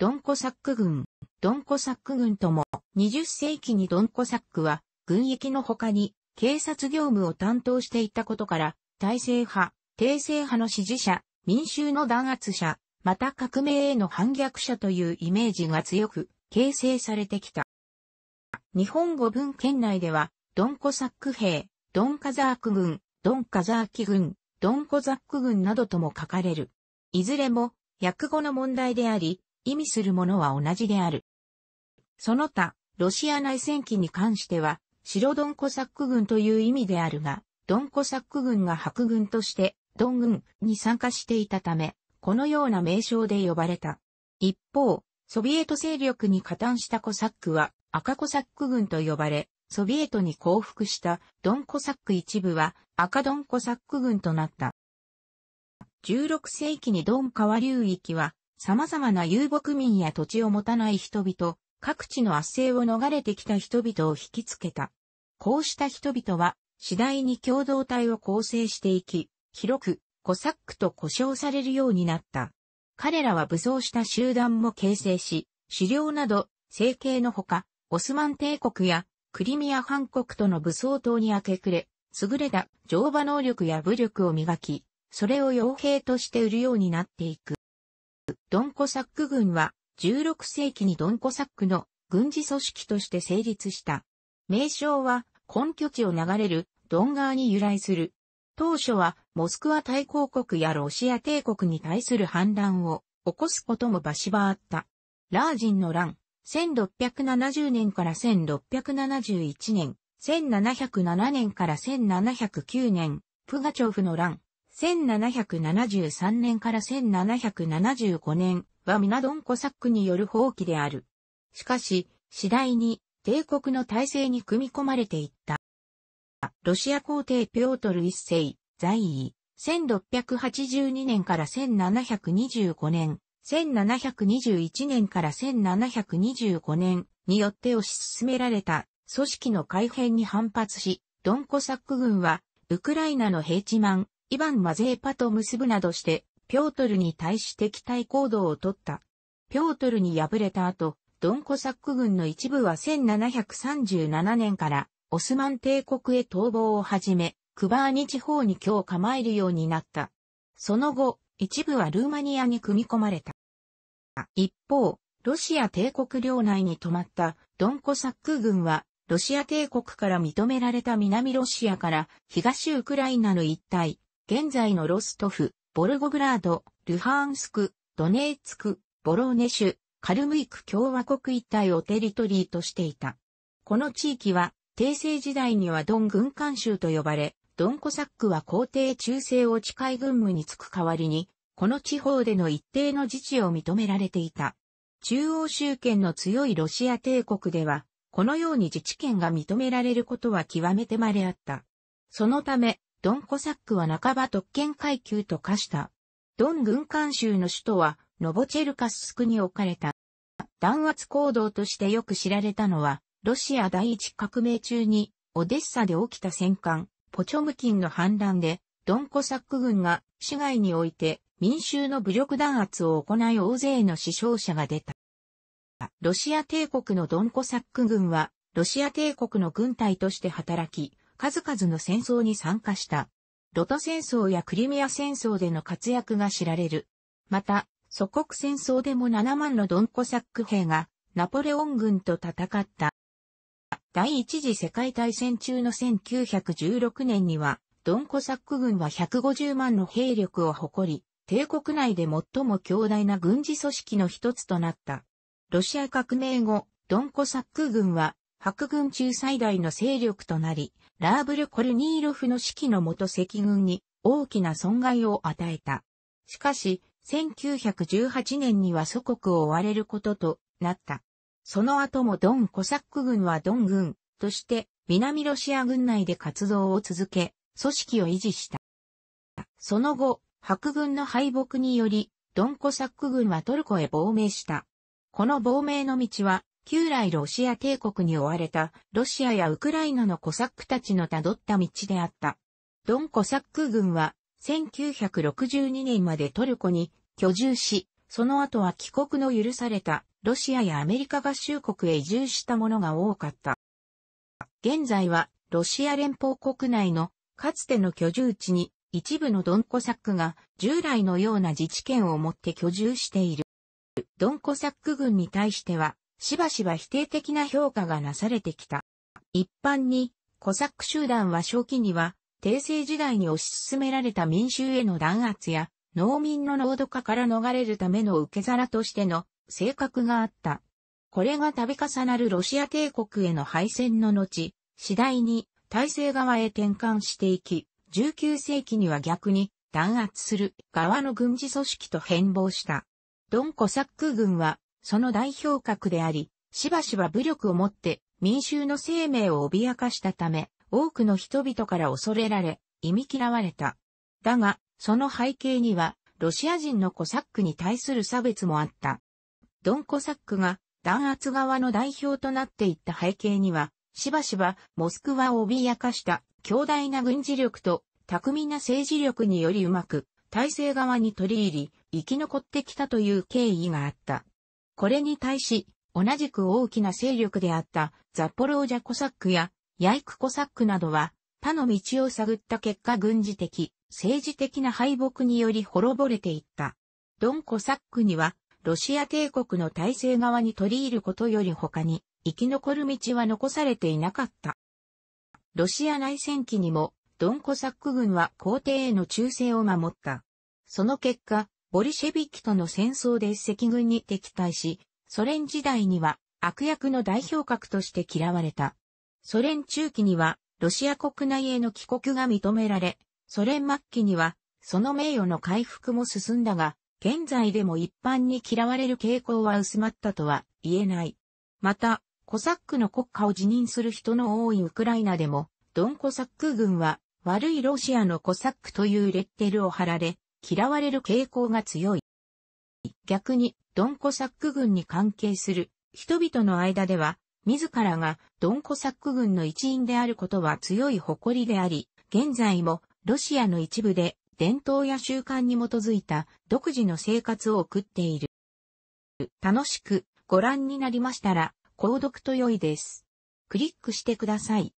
ドンコサック軍。ドンコサック軍とも、20世紀にドンコサックは、軍役の他に、警察業務を担当していたことから、体制派、帝政派の支持者、民衆の弾圧者、また革命への反逆者というイメージが強く、形成されてきた。日本語文圏内では、ドンコサック兵、ドンカザーク軍、ドンカザーキ軍、ドンコザック軍などとも書かれる。いずれも、訳語の問題であり、意味するものは同じである。その他、ロシア内戦期に関しては、白ドンコサック軍という意味であるが、ドンコサック軍が白軍として、ドン軍に参加していたため、このような名称で呼ばれた。一方、ソビエト勢力に加担したコサックは赤コサック軍と呼ばれ、ソビエトに降伏したドンコサック一部は赤ドンコサック軍となった。16世紀にドン川流域は様々な遊牧民や土地を持たない人々、各地の圧政を逃れてきた人々を引きつけた。こうした人々は、次第に共同体を構成していき、広く、コサックと呼称されるようになった。彼らは武装した集団も形成し、狩猟など、政経のほか、オスマン帝国やクリミア半国との武装党に明け暮れ、優れた乗馬能力や武力を磨き、それを傭兵として売るようになっていく。ドンコサック軍は16世紀にドンコサックの軍事組織として成立した。名称は根拠地を流れるドン川に由来する。当初はモスクワ大公国やロシア帝国に対する反乱を起こすこともバシバあった。ラージンの乱、1670年から1671年、1707年から1709年、プガチョフの乱、1773年から1775年は皆ドンコサックによる放棄である。しかし、次第に帝国の体制に組み込まれていった。ロシア皇帝ピョートル一世、在位、1682年から1725年、1721年から1725年によって推し進められた組織の改変に反発し、ドンコサック軍は、ウクライナのヘイチマン、イヴァン・マゼーパと結ぶなどして、ピョートルに対し敵対行動をとった。ピョートルに敗れた後、ドンコサック軍の一部は1737年からオスマン帝国へ逃亡を始め、クバーニ地方に今日構えるようになった。その後、一部はルーマニアに組み込まれた。一方、ロシア帝国領内に泊まったドンコサック軍は、ロシア帝国から認められた南ロシアから東ウクライナの一帯、現在のロストフ、ボルゴグラード、ルハンスク、ドネーツク、ボローネシュ、カルムイク共和国一帯をテリトリーとしていた。この地域は、帝政時代にはドン軍艦州と呼ばれ、ドンコサックは皇帝中世を近い軍務に就く代わりに、この地方での一定の自治を認められていた。中央集権の強いロシア帝国では、このように自治権が認められることは極めて稀あった。そのため、ドンコサックは半ば特権階級と化した。ドン軍艦州の首都は、ノボチェルカススクに置かれた。弾圧行動としてよく知られたのは、ロシア第一革命中に、オデッサで起きた戦艦、ポチョムキンの反乱で、ドンコサック軍が市外において民衆の武力弾圧を行い大勢の死傷者が出た。ロシア帝国のドンコサック軍は、ロシア帝国の軍隊として働き、数々の戦争に参加した。ロト戦争やクリミア戦争での活躍が知られる。また、祖国戦争でも7万のドンコサック兵がナポレオン軍と戦った。第一次世界大戦中の1916年には、ドンコサック軍は150万の兵力を誇り、帝国内で最も強大な軍事組織の一つとなった。ロシア革命後、ドンコサック軍は、白軍中最大の勢力となり、ラーブル・コルニーロフの指揮のもと赤軍に大きな損害を与えた。しかし、1918年には祖国を追われることとなった。その後もドン・コサック軍はドン軍として南ロシア軍内で活動を続け、組織を維持した。その後、白軍の敗北により、ドンコサック軍はトルコへ亡命した。この亡命の道は、旧来ロシア帝国に追われたロシアやウクライナのコサックたちの辿った道であった。ドンコサック軍は1962年までトルコに居住し、その後は帰国の許されたロシアやアメリカ合衆国へ移住したものが多かった。現在はロシア連邦国内のかつての居住地に一部のドンコサックが従来のような自治権を持って居住している。ドンコサック軍に対してはしばしば否定的な評価がなされてきた。一般に、コサック集団は初期には、帝政時代に推し進められた民衆への弾圧や、農民の濃度化から逃れるための受け皿としての性格があった。これが度重なるロシア帝国への敗戦の後、次第に体制側へ転換していき、19世紀には逆に弾圧する側の軍事組織と変貌した。ドンコサック軍はその代表格であり、しばしば武力をもって民衆の生命を脅かしたため、多くの人々から恐れられ、忌み嫌われた。だが、その背景には、ロシア人のコサックに対する差別もあった。ドン・コサックが弾圧側の代表となっていった背景には、しばしばモスクワを脅かした強大な軍事力と巧みな政治力によりうまく体制側に取り入り、生き残ってきたという経緯があった。これに対し、同じく大きな勢力であったザポロージャコサックやヤイクコサックなどは他の道を探った結果軍事的、政治的な敗北により滅ぼれていった。ドンコサックにはロシア帝国の体制側に取り入ることより他に生き残る道は残されていなかった。ロシア内戦期にもドンコサック軍は皇帝への忠誠を守った。その結果、ボリシェビキとの戦争で赤軍に敵対し、ソ連時代には悪役の代表格として嫌われた。ソ連中期にはロシア国内への帰国が認められ、ソ連末期にはその名誉の回復も進んだが、現在でも一般に嫌われる傾向は薄まったとは言えない。また、コサックの国家を辞任する人の多いウクライナでも、ドンコサック軍は悪いロシアのコサックというレッテルを貼られ、嫌われる傾向が強い。逆に、ドンコサック軍に関係する人々の間では、自らがドンコサック軍の一員であることは強い誇りであり、現在もロシアの一部で伝統や習慣に基づいた独自の生活を送っている。楽しくご覧になりましたら、購読と良いです。クリックしてください。